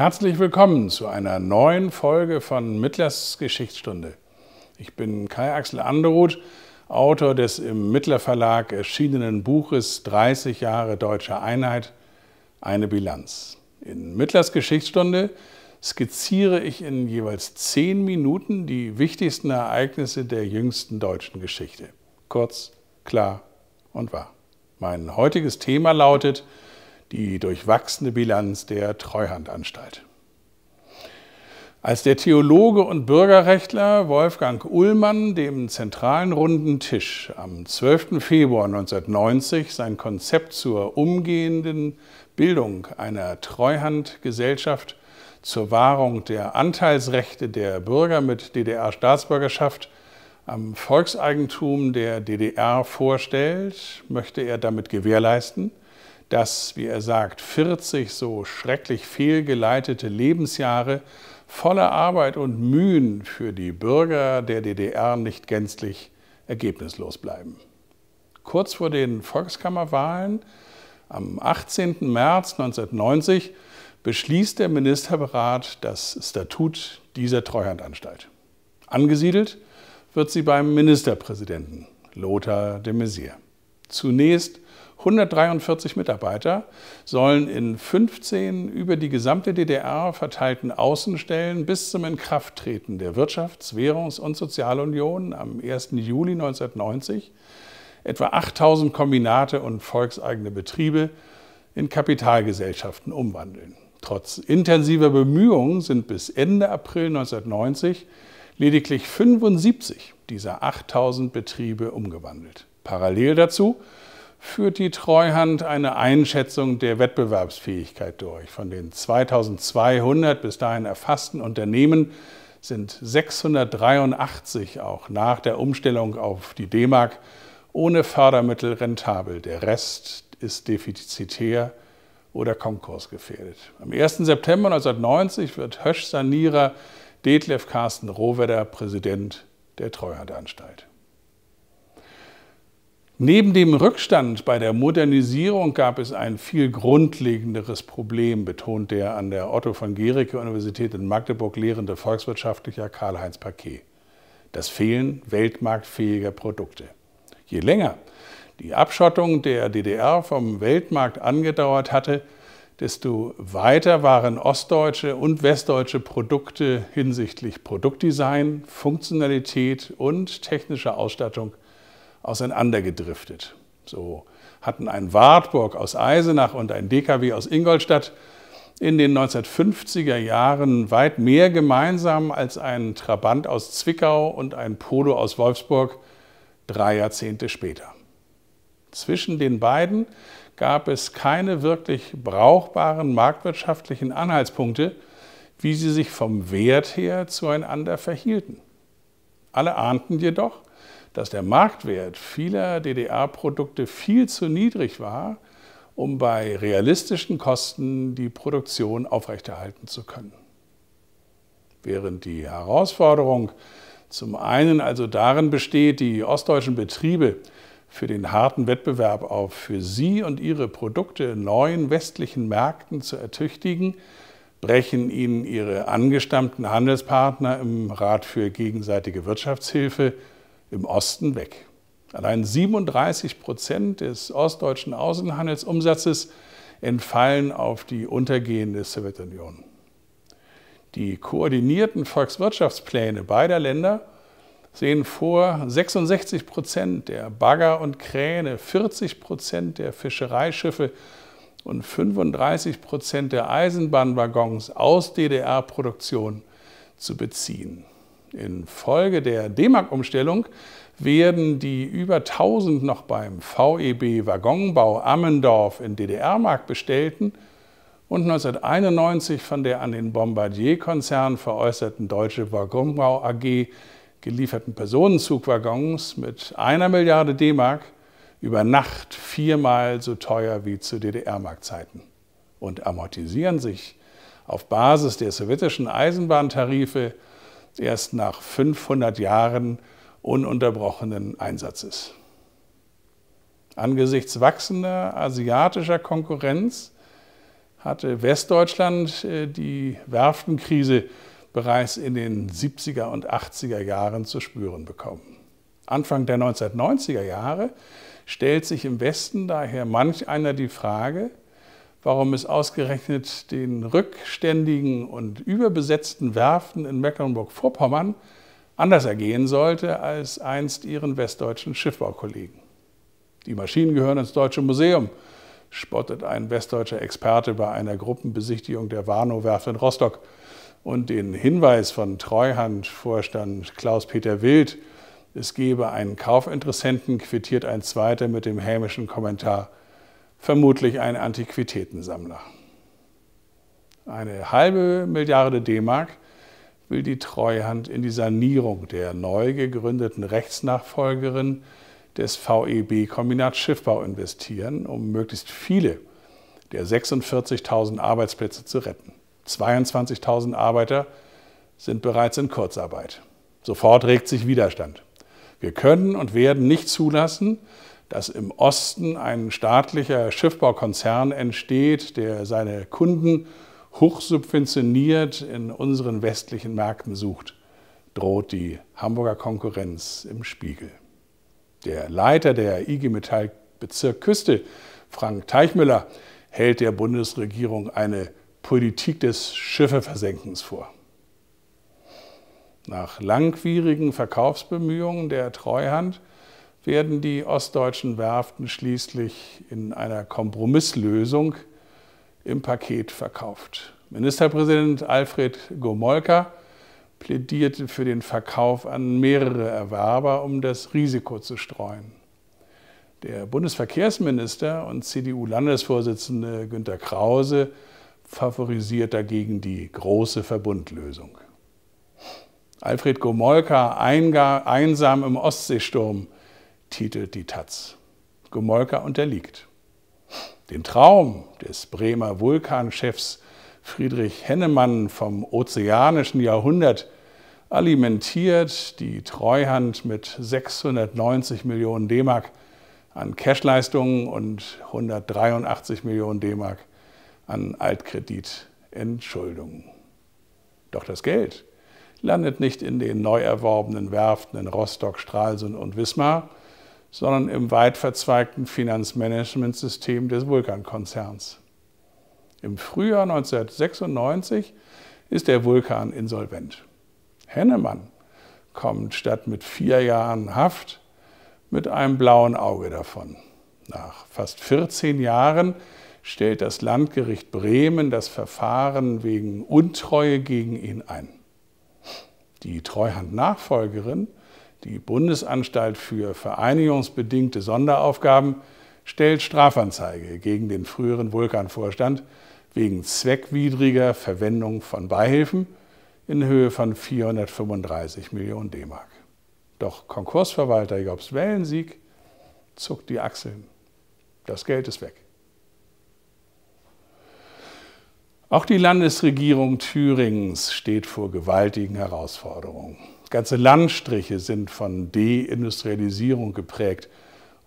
Herzlich willkommen zu einer neuen Folge von Mittlers Geschichtsstunde. Ich bin Kai Axel Anderuth, Autor des im Mittler Verlag erschienenen Buches 30 Jahre deutscher Einheit, eine Bilanz. In Mittlers Geschichtsstunde skizziere ich in jeweils zehn Minuten die wichtigsten Ereignisse der jüngsten deutschen Geschichte. Kurz, klar und wahr. Mein heutiges Thema lautet die durchwachsene Bilanz der Treuhandanstalt. Als der Theologe und Bürgerrechtler Wolfgang Ullmann dem zentralen runden Tisch am 12. Februar 1990 sein Konzept zur umgehenden Bildung einer Treuhandgesellschaft zur Wahrung der Anteilsrechte der Bürger mit DDR-Staatsbürgerschaft am Volkseigentum der DDR vorstellt, möchte er damit gewährleisten, dass, wie er sagt, 40 so schrecklich fehlgeleitete Lebensjahre voller Arbeit und Mühen für die Bürger der DDR nicht gänzlich ergebnislos bleiben. Kurz vor den Volkskammerwahlen am 18. März 1990 beschließt der Ministerberat das Statut dieser Treuhandanstalt. Angesiedelt wird sie beim Ministerpräsidenten Lothar de Maizière. Zunächst 143 Mitarbeiter sollen in 15 über die gesamte DDR verteilten Außenstellen bis zum Inkrafttreten der Wirtschafts-, Währungs- und Sozialunion am 1. Juli 1990 etwa 8000 Kombinate und volkseigene Betriebe in Kapitalgesellschaften umwandeln. Trotz intensiver Bemühungen sind bis Ende April 1990 lediglich 75 dieser 8000 Betriebe umgewandelt. Parallel dazu führt die Treuhand eine Einschätzung der Wettbewerbsfähigkeit durch. Von den 2200 bis dahin erfassten Unternehmen sind 683 auch nach der Umstellung auf die D-Mark ohne Fördermittel rentabel. Der Rest ist defizitär oder konkursgefährdet. Am 1. September 1990 wird Hösch-Sanierer Detlef Carsten Rohwedder Präsident der Treuhandanstalt. Neben dem Rückstand bei der Modernisierung gab es ein viel grundlegenderes Problem, betont der an der Otto von Gericke Universität in Magdeburg lehrende Volkswirtschaftlicher Karl-Heinz Paquet. Das Fehlen weltmarktfähiger Produkte. Je länger die Abschottung der DDR vom Weltmarkt angedauert hatte, desto weiter waren ostdeutsche und westdeutsche Produkte hinsichtlich Produktdesign, Funktionalität und technischer Ausstattung auseinandergedriftet. So hatten ein Wartburg aus Eisenach und ein DKW aus Ingolstadt in den 1950er Jahren weit mehr gemeinsam als ein Trabant aus Zwickau und ein Polo aus Wolfsburg drei Jahrzehnte später. Zwischen den beiden gab es keine wirklich brauchbaren marktwirtschaftlichen Anhaltspunkte, wie sie sich vom Wert her zueinander verhielten. Alle ahnten jedoch, dass der Marktwert vieler DDR-Produkte viel zu niedrig war, um bei realistischen Kosten die Produktion aufrechterhalten zu können. Während die Herausforderung zum einen also darin besteht, die ostdeutschen Betriebe für den harten Wettbewerb auf für sie und ihre Produkte neuen westlichen Märkten zu ertüchtigen, brechen ihnen ihre angestammten Handelspartner im Rat für gegenseitige Wirtschaftshilfe im Osten weg. Allein 37 Prozent des ostdeutschen Außenhandelsumsatzes entfallen auf die untergehende Sowjetunion. Die koordinierten Volkswirtschaftspläne beider Länder sehen vor, 66 Prozent der Bagger und Kräne, 40 Prozent der Fischereischiffe und 35 Prozent der Eisenbahnwaggons aus DDR-Produktion zu beziehen. Infolge der D-Mark-Umstellung werden die über 1000 noch beim VEB Waggonbau Ammendorf in DDR-Mark bestellten und 1991 von der an den Bombardier-Konzern veräußerten Deutsche Waggonbau AG gelieferten Personenzugwaggons mit einer Milliarde D-Mark über Nacht viermal so teuer wie zu DDR-Mark-Zeiten und amortisieren sich auf Basis der sowjetischen Eisenbahntarife erst nach 500 Jahren ununterbrochenen Einsatzes. Angesichts wachsender asiatischer Konkurrenz hatte Westdeutschland äh, die Werftenkrise bereits in den 70er und 80er Jahren zu spüren bekommen. Anfang der 1990er Jahre stellt sich im Westen daher manch einer die Frage, warum es ausgerechnet den rückständigen und überbesetzten Werften in Mecklenburg-Vorpommern anders ergehen sollte als einst ihren westdeutschen Schiffbaukollegen. Die Maschinen gehören ins Deutsche Museum, spottet ein westdeutscher Experte bei einer Gruppenbesichtigung der Warnow-Werft in Rostock. Und den Hinweis von Treuhandvorstand Klaus-Peter Wild, es gebe einen Kaufinteressenten, quittiert ein zweiter mit dem hämischen Kommentar, vermutlich ein Antiquitätensammler. Eine halbe Milliarde D-Mark will die Treuhand in die Sanierung der neu gegründeten Rechtsnachfolgerin des VEB Kombinat Schiffbau investieren, um möglichst viele der 46.000 Arbeitsplätze zu retten. 22.000 Arbeiter sind bereits in Kurzarbeit. Sofort regt sich Widerstand. Wir können und werden nicht zulassen, dass im Osten ein staatlicher Schiffbaukonzern entsteht, der seine Kunden hochsubventioniert in unseren westlichen Märkten sucht, droht die Hamburger Konkurrenz im Spiegel. Der Leiter der IG Metall Bezirk Küste, Frank Teichmüller, hält der Bundesregierung eine Politik des Schiffeversenkens vor. Nach langwierigen Verkaufsbemühungen der Treuhand werden die ostdeutschen Werften schließlich in einer Kompromisslösung im Paket verkauft. Ministerpräsident Alfred Gomolka plädierte für den Verkauf an mehrere Erwerber, um das Risiko zu streuen. Der Bundesverkehrsminister und CDU-Landesvorsitzende Günter Krause favorisiert dagegen die große Verbundlösung. Alfred Gomolka einsam im Ostseesturm titelt die Taz. Gomolka unterliegt. Den Traum des Bremer Vulkanchefs Friedrich Hennemann vom ozeanischen Jahrhundert alimentiert die Treuhand mit 690 Millionen D-Mark an Cashleistungen und 183 Millionen D-Mark an Altkreditentschuldungen. Doch das Geld landet nicht in den neu erworbenen Werften in Rostock, Stralsund und Wismar, sondern im weit verzweigten Finanzmanagementsystem des Vulkankonzerns. Im Frühjahr 1996 ist der Vulkan insolvent. Hennemann kommt statt mit vier Jahren Haft mit einem blauen Auge davon. Nach fast 14 Jahren stellt das Landgericht Bremen das Verfahren wegen Untreue gegen ihn ein. Die Treuhandnachfolgerin die Bundesanstalt für vereinigungsbedingte Sonderaufgaben stellt Strafanzeige gegen den früheren Vulkanvorstand wegen zweckwidriger Verwendung von Beihilfen in Höhe von 435 Millionen D-Mark. Doch Konkursverwalter Jobs Wellensieg zuckt die Achseln. Das Geld ist weg. Auch die Landesregierung Thüringens steht vor gewaltigen Herausforderungen. Ganze Landstriche sind von Deindustrialisierung geprägt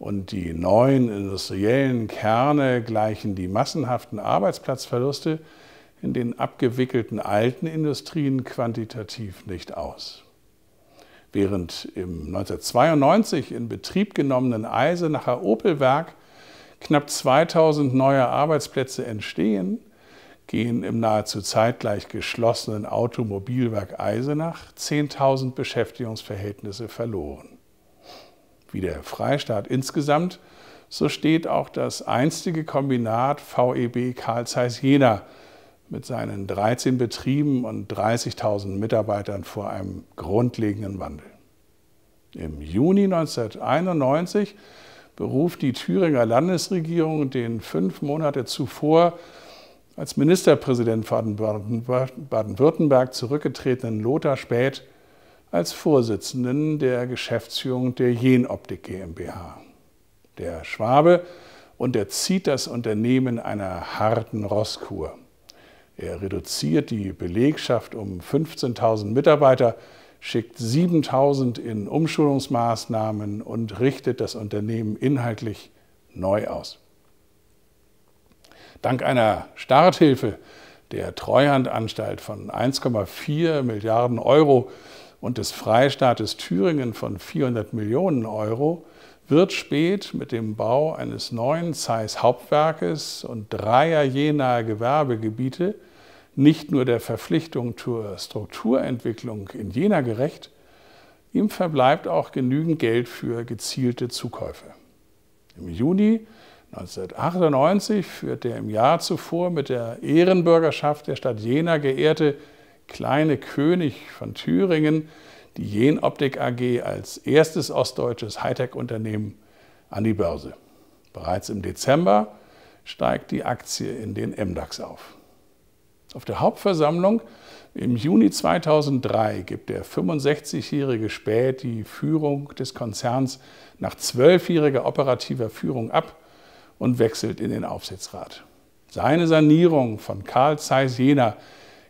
und die neuen industriellen Kerne gleichen die massenhaften Arbeitsplatzverluste in den abgewickelten alten Industrien quantitativ nicht aus. Während im 1992 in Betrieb genommenen Eisenacher Opelwerk knapp 2000 neue Arbeitsplätze entstehen, gehen im nahezu zeitgleich geschlossenen Automobilwerk Eisenach 10.000 Beschäftigungsverhältnisse verloren. Wie der Freistaat insgesamt, so steht auch das einstige Kombinat VEB Karl Zeiss Jena mit seinen 13 Betrieben und 30.000 Mitarbeitern vor einem grundlegenden Wandel. Im Juni 1991 beruft die Thüringer Landesregierung den fünf Monate zuvor als Ministerpräsident von Baden-Württemberg zurückgetretenen Lothar Späth als Vorsitzenden der Geschäftsführung der Jenoptik GmbH. Der Schwabe unterzieht das Unternehmen einer harten Rosskur. Er reduziert die Belegschaft um 15.000 Mitarbeiter, schickt 7.000 in Umschulungsmaßnahmen und richtet das Unternehmen inhaltlich neu aus. Dank einer Starthilfe der Treuhandanstalt von 1,4 Milliarden Euro und des Freistaates Thüringen von 400 Millionen Euro wird spät mit dem Bau eines neuen Zeiss Hauptwerkes und dreier jener Gewerbegebiete nicht nur der Verpflichtung zur Strukturentwicklung in Jena gerecht, ihm verbleibt auch genügend Geld für gezielte Zukäufe. Im Juni 1998 führt der im Jahr zuvor mit der Ehrenbürgerschaft der Stadt Jena geehrte kleine König von Thüringen die Jenoptik AG als erstes ostdeutsches Hightech-Unternehmen an die Börse. Bereits im Dezember steigt die Aktie in den MDAX auf. Auf der Hauptversammlung im Juni 2003 gibt der 65-jährige Späth die Führung des Konzerns nach zwölfjähriger operativer Führung ab und wechselt in den Aufsichtsrat. Seine Sanierung von Karl Zeiss Jena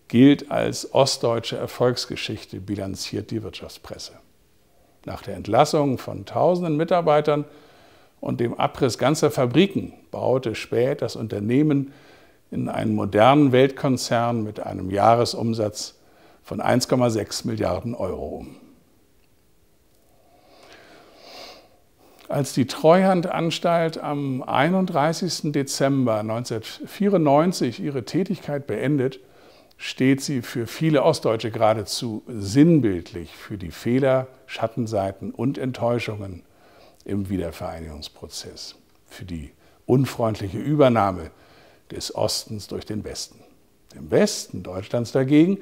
gilt als ostdeutsche Erfolgsgeschichte, bilanziert die Wirtschaftspresse. Nach der Entlassung von tausenden Mitarbeitern und dem Abriss ganzer Fabriken baute spät das Unternehmen in einen modernen Weltkonzern mit einem Jahresumsatz von 1,6 Milliarden Euro um. als die Treuhandanstalt am 31. Dezember 1994 ihre Tätigkeit beendet, steht sie für viele Ostdeutsche geradezu sinnbildlich für die Fehler, Schattenseiten und Enttäuschungen im Wiedervereinigungsprozess, für die unfreundliche Übernahme des Ostens durch den Westen. Im Westen Deutschlands dagegen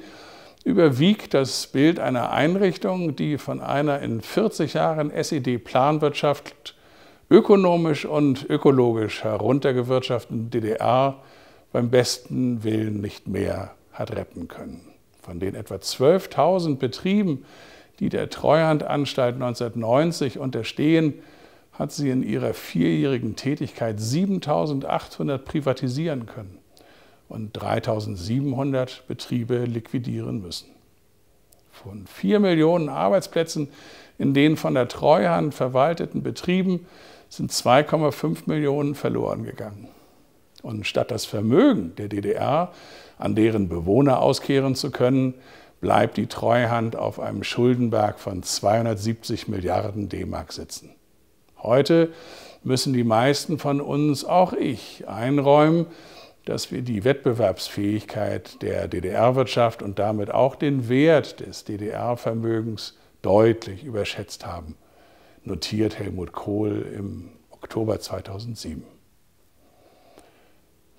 überwiegt das Bild einer Einrichtung, die von einer in 40 Jahren SED-Planwirtschaft ökonomisch und ökologisch heruntergewirtschafteten DDR beim besten Willen nicht mehr hat retten können. Von den etwa 12.000 Betrieben, die der Treuhandanstalt 1990 unterstehen, hat sie in ihrer vierjährigen Tätigkeit 7.800 privatisieren können und 3700 Betriebe liquidieren müssen. Von 4 Millionen Arbeitsplätzen in den von der Treuhand verwalteten Betrieben sind 2,5 Millionen verloren gegangen. Und statt das Vermögen der DDR an deren Bewohner auskehren zu können, bleibt die Treuhand auf einem Schuldenberg von 270 Milliarden D-Mark sitzen. Heute müssen die meisten von uns, auch ich, einräumen, dass wir die Wettbewerbsfähigkeit der DDR-Wirtschaft und damit auch den Wert des DDR-Vermögens deutlich überschätzt haben, notiert Helmut Kohl im Oktober 2007.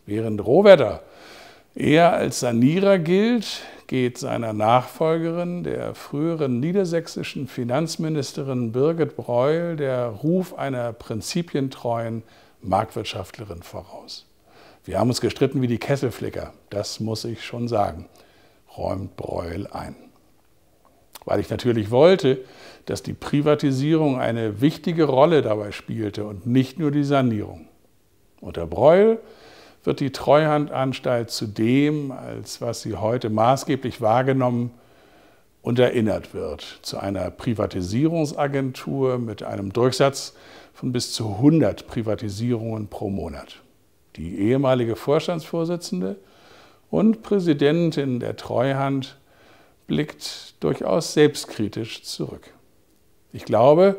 Während Rohwetter eher als Sanierer gilt, geht seiner Nachfolgerin, der früheren niedersächsischen Finanzministerin Birgit Breul, der Ruf einer prinzipientreuen Marktwirtschaftlerin voraus. Wir haben uns gestritten wie die Kesselflicker, das muss ich schon sagen, räumt Breuel ein. Weil ich natürlich wollte, dass die Privatisierung eine wichtige Rolle dabei spielte und nicht nur die Sanierung. Unter Breuel wird die Treuhandanstalt zu dem, als was sie heute maßgeblich wahrgenommen und erinnert wird, zu einer Privatisierungsagentur mit einem Durchsatz von bis zu 100 Privatisierungen pro Monat die ehemalige Vorstandsvorsitzende und Präsidentin der Treuhand, blickt durchaus selbstkritisch zurück. Ich glaube,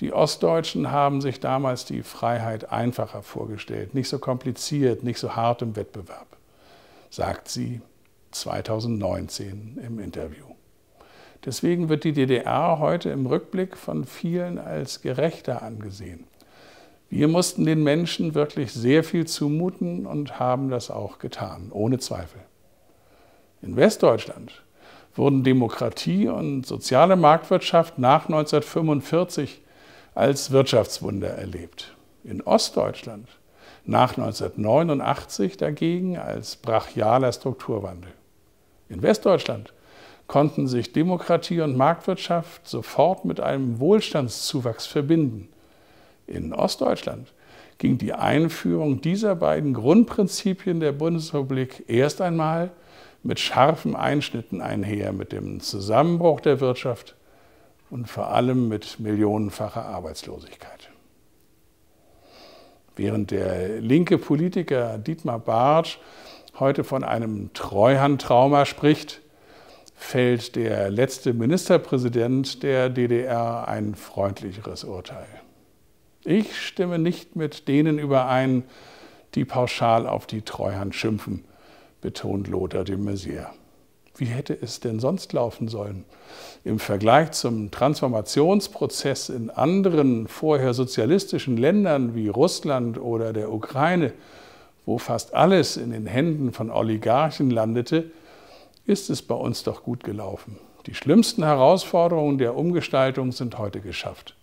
die Ostdeutschen haben sich damals die Freiheit einfacher vorgestellt, nicht so kompliziert, nicht so hart im Wettbewerb, sagt sie 2019 im Interview. Deswegen wird die DDR heute im Rückblick von vielen als gerechter angesehen. Wir mussten den Menschen wirklich sehr viel zumuten und haben das auch getan, ohne Zweifel. In Westdeutschland wurden Demokratie und soziale Marktwirtschaft nach 1945 als Wirtschaftswunder erlebt. In Ostdeutschland nach 1989 dagegen als brachialer Strukturwandel. In Westdeutschland konnten sich Demokratie und Marktwirtschaft sofort mit einem Wohlstandszuwachs verbinden – in Ostdeutschland ging die Einführung dieser beiden Grundprinzipien der Bundesrepublik erst einmal mit scharfen Einschnitten einher, mit dem Zusammenbruch der Wirtschaft und vor allem mit millionenfacher Arbeitslosigkeit. Während der linke Politiker Dietmar Bartsch heute von einem Treuhandtrauma spricht, fällt der letzte Ministerpräsident der DDR ein freundlicheres Urteil. Ich stimme nicht mit denen überein, die pauschal auf die Treuhand schimpfen, betont Lothar de Maizière. Wie hätte es denn sonst laufen sollen? Im Vergleich zum Transformationsprozess in anderen vorher sozialistischen Ländern wie Russland oder der Ukraine, wo fast alles in den Händen von Oligarchen landete, ist es bei uns doch gut gelaufen. Die schlimmsten Herausforderungen der Umgestaltung sind heute geschafft.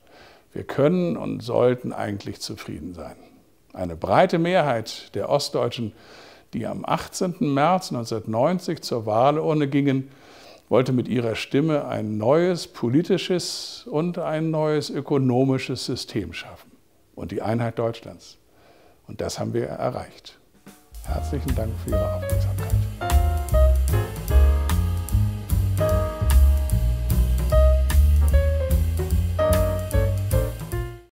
Wir können und sollten eigentlich zufrieden sein. Eine breite Mehrheit der Ostdeutschen, die am 18. März 1990 zur Wahlurne gingen, wollte mit ihrer Stimme ein neues politisches und ein neues ökonomisches System schaffen und die Einheit Deutschlands. Und das haben wir erreicht. Herzlichen Dank für Ihre Aufmerksamkeit.